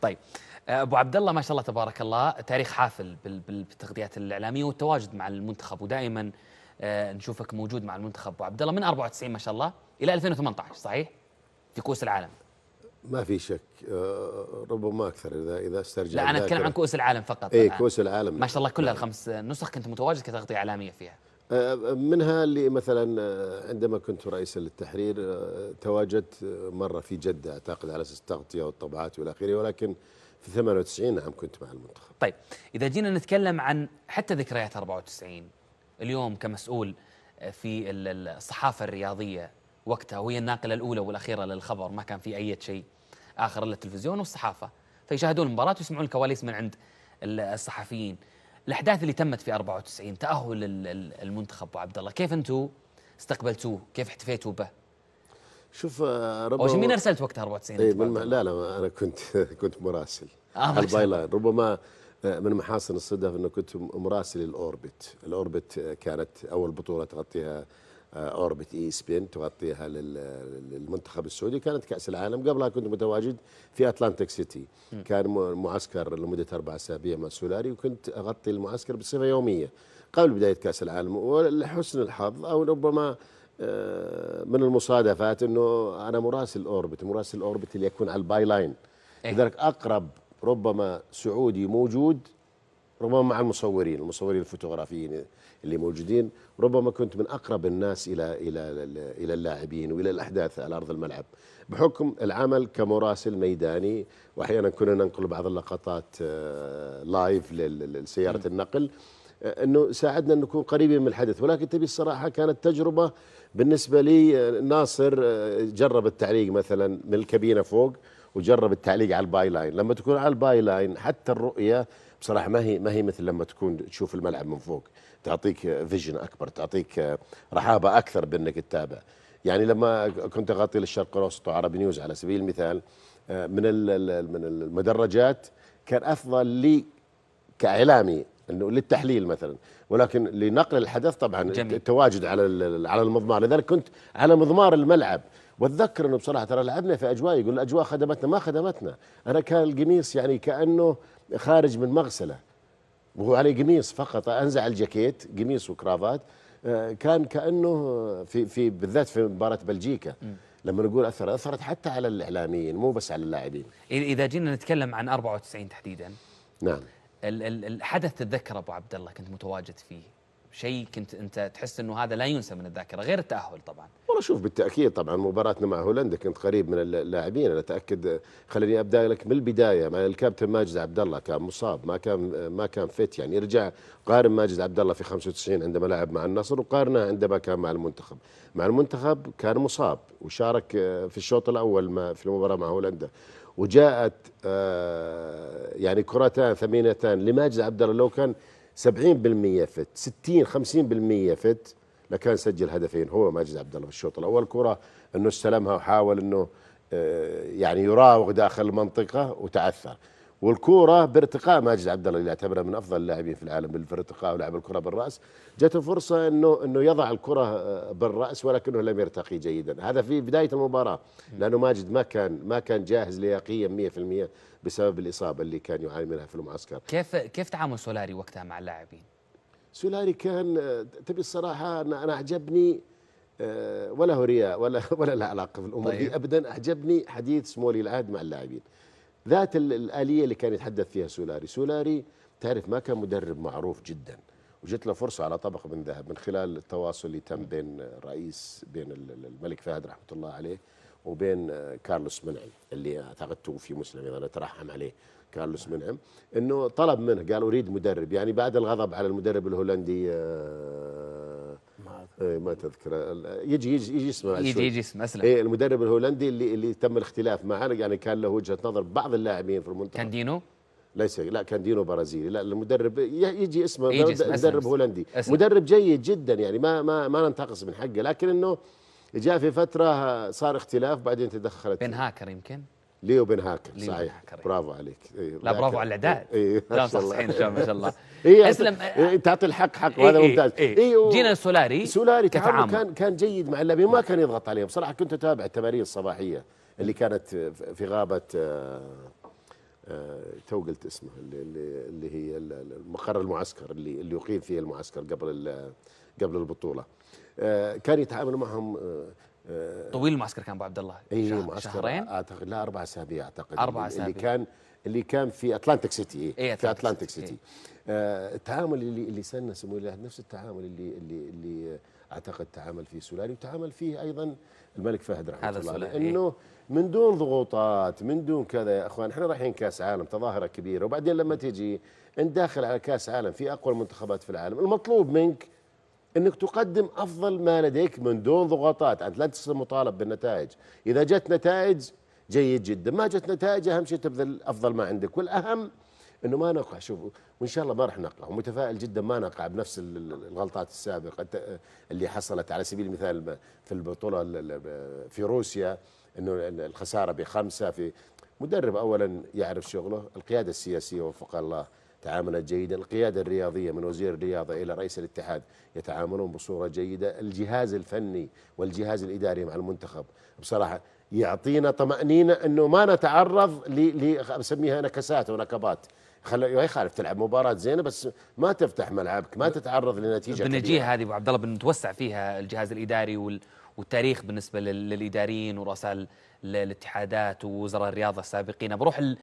طيب آه، ابو عبد الله ما شاء الله تبارك الله تاريخ حافل بالتغطيات الاعلاميه والتواجد مع المنتخب ودائما آه، نشوفك موجود مع المنتخب ابو عبد الله من 94 ما شاء الله الى 2018 صحيح؟ في كؤوس العالم ما في شك آه، ربما اكثر اذا اذا استرجع لا انا اتكلم عن كؤوس العالم فقط اي كؤوس العالم ما شاء الله كلها نعم. الخمس نسخ كنت متواجد كتغطيه اعلاميه فيها منها اللي مثلا آه، عندما كنت رئيسا للتحرير آه، تواجدت آه، مرة في جدة أعتقد على أساس التغطية والطبعات والى اخره ولكن في 98 نعم كنت مع المنتخب طيب إذا جينا نتكلم عن حتى ذكريات 94 اليوم كمسؤول في الصحافة الرياضية وقتها وهي الناقلة الأولى والأخيرة للخبر ما كان في أي شيء آخر إلا التلفزيون والصحافة فيشاهدون المباراة ويسمعون الكواليس من عند الصحفيين الاحداث اللي تمت في 94 تاهل المنتخب ابو عبد الله كيف انتم استقبلتوه كيف احتفيتوا به شوف آه، ربما وش مين ارسلت وقتها 94 ايه من لا لا انا كنت كنت مراسل آه البايلاين لاين ربما آه، من محاسن الصدف انه كنت مراسل الاوربت الاوربت آه، كانت اول بطوله تغطيها اوربت اي سبين تغطيها للمنتخب السعودي كانت كاس العالم قبلها كنت متواجد في اتلانتيك سيتي كان معسكر لمده اربع اسابيع مع سولاري وكنت اغطي المعسكر بصفه يوميه قبل بدايه كاس العالم ولحسن الحظ او ربما آه، من المصادفات انه انا مراسل اوربت مراسل اوربت اللي يكون على الباي لاين إيه. لذلك اقرب ربما سعودي موجود ربما مع المصورين المصورين الفوتوغرافيين اللي موجودين ربما كنت من اقرب الناس الى الى الى اللاعبين والى الاحداث على ارض الملعب بحكم العمل كمراسل ميداني واحيانا كنا ننقل بعض اللقطات آه، لايف لسياره النقل آه، انه ساعدنا ان نكون قريبين من الحدث ولكن تبي الصراحه كانت تجربه بالنسبه لي آه، ناصر جرب التعليق مثلا من الكابينه فوق وجرب التعليق على الباي لاين لما تكون على الباي لاين حتى الرؤيه بصراحه ما هي ما هي مثل لما تكون تشوف الملعب من فوق تعطيك فيجن اكبر تعطيك رحابه اكثر بانك تتابع يعني لما كنت اغطي للشرق الاوسط وعربي نيوز على سبيل المثال من من المدرجات كان افضل لي كاعلامي انه للتحليل مثلا ولكن لنقل الحدث طبعا جميل. التواجد على على المضمار لذلك كنت على مضمار الملعب واتذكر انه بصراحه ترى لعبنا في اجواء يقول الاجواء خدمتنا ما خدمتنا انا كان القميص يعني كانه خارج من مغسله وهو عليه قميص فقط انزع الجاكيت قميص وكرافات آه، كان كانه في في بالذات في مباراه بلجيكا لما نقول اثر اثرت حتى على الاعلاميين مو بس على اللاعبين اذا جينا نتكلم عن 94 تحديدا نعم الحدث تتذكر ابو عبد الله كنت متواجد فيه شيء كنت انت تحس انه هذا لا ينسى من الذاكره غير التاهل طبعا والله شوف بالتاكيد طبعا مباراتنا مع هولندا كنت قريب من اللاعبين انا اتاكد خليني ابدا لك من البدايه مع الكابتن ماجد عبد الله كان مصاب ما كان ما كان فت يعني رجع قارن ماجد عبد الله في 95 عندما لعب مع النصر وقارنه عندما كان مع المنتخب مع المنتخب كان مصاب وشارك آه، في الشوط الاول في المباراه مع هولندا وجاءت آه، يعني كرتان ثمينتان لماجد عبد الله لو كان 70% فت 60 50% فت لكان سجل هدفين هو ماجد عبد الله في الشوط الاول كره انه استلمها وحاول انه آه، يعني يراوغ داخل المنطقه وتعثر والكوره بارتقاء ماجد عبد الله اللي اعتبره من افضل اللاعبين في العالم في الارتقاء ولعب الكره بالراس جته فرصه انه انه يضع الكره آه، بالراس ولكنه لم يرتقي جيدا هذا في بدايه المباراه لانه ماجد ما كان ما كان جاهز لياقيا 100% بسبب الاصابه اللي كان يعاني منها في المعسكر كيف كيف تعامل سولاري وقتها مع اللاعبين سولاري كان آه، تبي الصراحه انا اعجبني آه، ولا هو رياء ولا ولا له علاقه بالامور طيب. دي ابدا اعجبني حديث سمولي العهد مع اللاعبين ذات الآلية اللي كان يتحدث فيها سولاري سولاري تعرف ما كان مدرب معروف جدا وجت له فرصة على طبق من ذهب من خلال التواصل اللي تم بين رئيس بين الملك فهد رحمة الله عليه وبين آه، كارلوس منعم اللي اعتقد توفي مسلم اذا نترحم عليه كارلوس منعم انه طلب منه قال اريد مدرب يعني بعد الغضب على المدرب الهولندي آه، إيه، ما تذكر يجي يجي يجي اسمه يجي يجي اسمه اسلم إيه المدرب الهولندي اللي اللي تم الاختلاف معه يعني كان له وجهه نظر بعض اللاعبين في المنتخب كاندينو ليس لا كاندينو برازيلي لا المدرب يجي اسمه يجي اسمه مدرب اسلم هولندي أسلم مدرب جيد جدا يعني ما ما ما ننتقص من حقه لكن انه جاء في فتره صار اختلاف بعدين تدخلت بن هاكر يمكن ليو بن هاكر ليو صحيح هاكر. برافو عليك إيه، لا برافو على الاعداد إيه،, إيه. لا ما شاء الله إيه اسلم إيه آه، تعطي الحق حق وهذا إيه،, إيه ممتاز إيه. إيه جينا سولاري سولاري كان كان جيد مع اللاعبين ما كان يضغط عليهم صراحه كنت اتابع التمارين الصباحيه اللي كانت في غابه آه، آه، تو قلت اسمه اللي, اللي هي مقر المعسكر اللي اللي يقيم فيه المعسكر قبل قبل البطوله كان يتعامل معهم آه، طويل المعسكر كان ابو عبد الله اي شهر معسكر شهرين اعتقد لا اربع اسابيع اعتقد اربع اسابيع اللي كان اللي كان في اتلانتيك سيتي إيه, إيه، في اتلانتيك سيتي, إيه. آه التعامل اللي اللي سنه سمو الله نفس التعامل اللي اللي اللي اعتقد تعامل فيه سولاري وتعامل فيه ايضا الملك فهد رحمه الله لانه انه من دون ضغوطات من دون كذا يا اخوان احنا رايحين كاس عالم تظاهره كبيره وبعدين لما إيه. تجي انت داخل على كاس عالم في اقوى المنتخبات في العالم المطلوب منك انك تقدم افضل ما لديك من دون ضغوطات، انت لا تصير مطالب بالنتائج، اذا جت نتائج جيد جدا، ما جت نتائج اهم شيء تبذل افضل ما عندك، والاهم انه ما نقع شوف وان شاء الله ما راح نقع ومتفائل جدا ما نقع بنفس الغلطات السابقه اللي حصلت على سبيل المثال في البطوله في روسيا انه الخساره بخمسه في مدرب اولا يعرف شغله، القياده السياسيه وفق الله تعاملت جيدا القيادة الرياضية من وزير الرياضة إلى رئيس الاتحاد يتعاملون بصورة جيدة الجهاز الفني والجهاز الإداري مع المنتخب بصراحة يعطينا طمأنينة أنه ما نتعرض ل نكسات ونكبات خل... ما يخالف تلعب مباراة زينة بس ما تفتح ملعبك ما تتعرض لنتيجة بنجيها هذه أبو عبد الله بنتوسع فيها الجهاز الإداري وال... والتاريخ بالنسبة للإداريين ورؤساء الاتحادات ووزراء الرياضة السابقين بروح